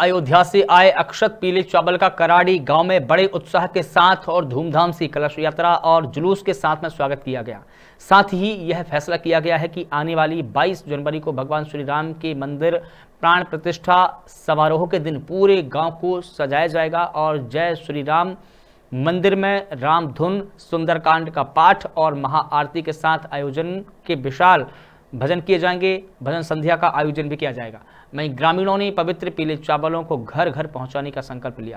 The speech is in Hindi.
अयोध्या से आए अक्षत पीले चावल का कराड़ी गांव में बड़े उत्साह के साथ और धूमधाम से कलश यात्रा और जुलूस के साथ में स्वागत किया गया साथ ही यह फैसला किया गया है कि आने वाली 22 जनवरी को भगवान श्री राम के मंदिर प्राण प्रतिष्ठा समारोह के दिन पूरे गांव को सजाया जाएगा और जय श्री राम मंदिर में रामधुन सुंदरकांड का पाठ और महाआरती के साथ आयोजन के विशाल भजन किए जाएंगे भजन संध्या का आयोजन भी किया जाएगा वहीं ग्रामीणों ने पवित्र पीले चावलों को घर घर पहुंचाने का संकल्प लिया है